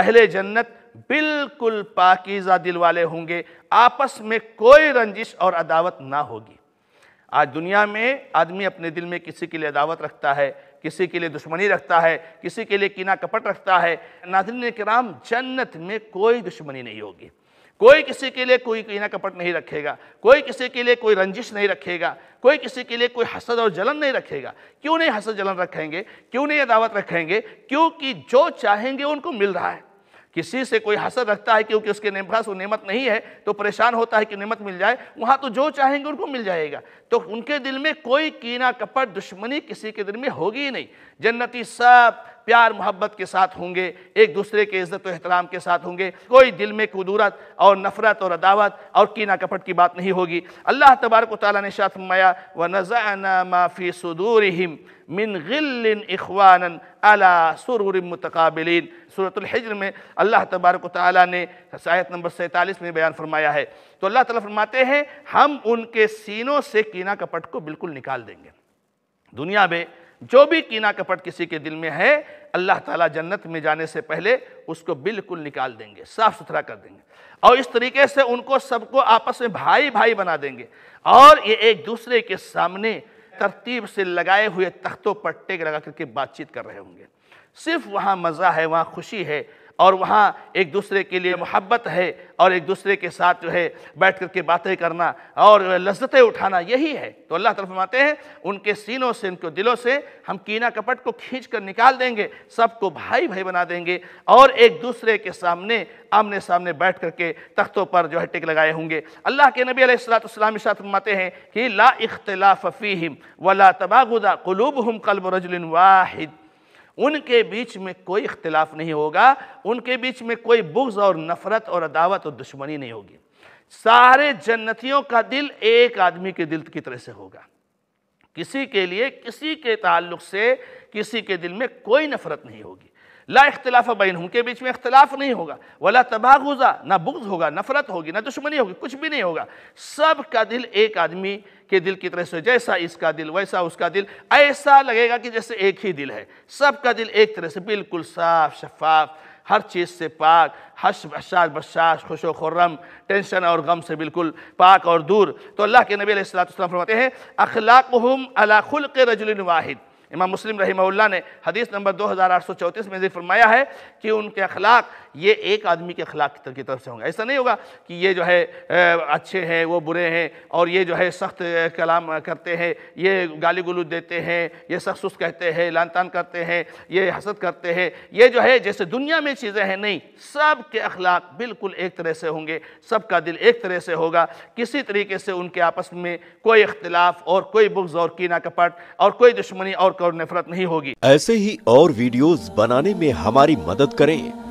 अहले जन्नत बिल्कुल पाकिज़ा दिल वाले होंगे आपस में कोई रंजिश और अदावत ना होगी आज दुनिया में आदमी अपने दिल में किसी के लिए अदावत रखता है किसी के लिए दुश्मनी रखता है किसी के लिए कीना कपट रखता है नाजरन कराम जन्नत में कोई दुश्मनी नहीं होगी कोई किसी के लिए कोई कीना कपट नहीं रखेगा कोई किसी के लिए कोई रंजिश नहीं रखेगा कोई किसी के लिए कोई हसद और जलन नहीं रखेगा क्यों नहीं हसद जलन रखेंगे क्यों नहीं अदावत रखेंगे क्योंकि जो चाहेंगे उनको मिल रहा है किसी से कोई हसद रखता है क्योंकि उसके पास वो नेमत नहीं है तो परेशान होता है कि नेमत मिल जाए वहाँ तो जो चाहेंगे उनको मिल जाएगा तो उनके दिल में कोई कीना कपट दुश्मनी किसी के दिल में होगी ही नहीं जन्नती सब प्यार मोहब्बत के साथ होंगे एक दूसरे के इज़्ज़त एहतराम के साथ होंगे कोई दिल में कदूरत और नफ़रत और अदावत और कीना कपट की बात नहीं होगी अल्लाह तबारक ताली ने शातमाया व नज़ाना माफ़ी सदूर मिन गिल्लिन इखवान अला सुरूर मतकाबलिन सूरतलहजर में अल्लाह तबारक ताली ने शायद नंबर सैंतालीस में बयान फरमाया है तो अल्लाह ताला फरमाते हैं हम उनके सीनों से कीना कपट को बिल्कुल निकाल देंगे दुनिया में जो भी कीना कपट किसी के दिल में है अल्लाह ताला जन्नत में जाने से पहले उसको बिल्कुल निकाल देंगे साफ़ सुथरा कर देंगे और इस तरीके से उनको सबको आपस में भाई भाई बना देंगे और ये एक दूसरे के सामने तरतीब से लगाए हुए तख्तों पर टेक लगा करके बातचीत कर रहे होंगे सिर्फ वहाँ मज़ा है वहाँ खुशी है और वहाँ एक दूसरे के लिए मोहब्बत है और एक दूसरे के साथ जो है बैठ कर के बातें करना और लज्जतें उठाना यही है तो अल्लाह तरफ फरमाते हैं उनके सीनों से उनके दिलों से हम कीना कपट को खींच कर निकाल देंगे सबको भाई भाई बना देंगे और एक दूसरे के सामने आमने सामने बैठ कर के तख्तों पर जो है टिक लगाए होंगे अल्लाह के नबी अलैहिस्सलाम साथ फरमाते हैं कि ला इख्तलाफ़ फ़ीहिम वला तबागुदा कलूब हम कल्ब रजुल वाहिद उनके बीच में कोई इख्तलाफ नहीं होगा उनके बीच में कोई बुग्ज और नफरत और अदावत और दुश्मनी नहीं होगी सारे जन्नतियों का दिल एक आदमी के दिल की तरह से होगा किसी के लिए किसी के ताल्लुक से किसी के दिल में कोई नफरत नहीं होगी ला इख्तलाफ बैन हूँ के बीच में इख्तलाफ नहीं होगा वला तबागुजा ना बुग्ज होगा नफरत होगी ना दुश्मनी होगी कुछ भी नहीं होगा सब का दिल एक आदमी के दिल की तरह से जैसा इसका दिल वैसा उसका दिल ऐसा लगेगा कि जैसे एक ही दिल है सब का दिल एक तरह से बिल्कुल साफ शफाफ हर चीज़ से पाक हश बशाश बशाश खुश खुर्रम टेंशन और गम से बिल्कुल पाक और दूर तो अल्लाह के नबी सलाम फरमाते हैं अखलाक हम खुल के रजुल वाहिद इमाम मुस्लिम रही ने हदीस नंबर दो हज़ार आठ सौ चौंतीस में फरमाया है कि उनके अखलाक ये एक आदमी के अखलाक की तरफ से होंगे ऐसा नहीं होगा कि ये जो है अच्छे हैं वो बुरे हैं और ये जो है सख्त कलाम करते हैं ये गाली गुलू देते हैं ये सख्त सुस्त कहते हैं लानतान करते हैं ये हसद करते हैं ये जो है जैसे दुनिया में चीज़ें हैं नहीं सब के अखलाक बिल्कुल एक तरह से होंगे सबका दिल एक तरह से होगा किसी तरीके से उनके आपस में कोई इख्तलाफ और कोई बुग्ज और कीना कपट और कोई दुश्मनी और कोई नफरत नहीं होगी ऐसे ही और वीडियोस बनाने में हमारी मदद करें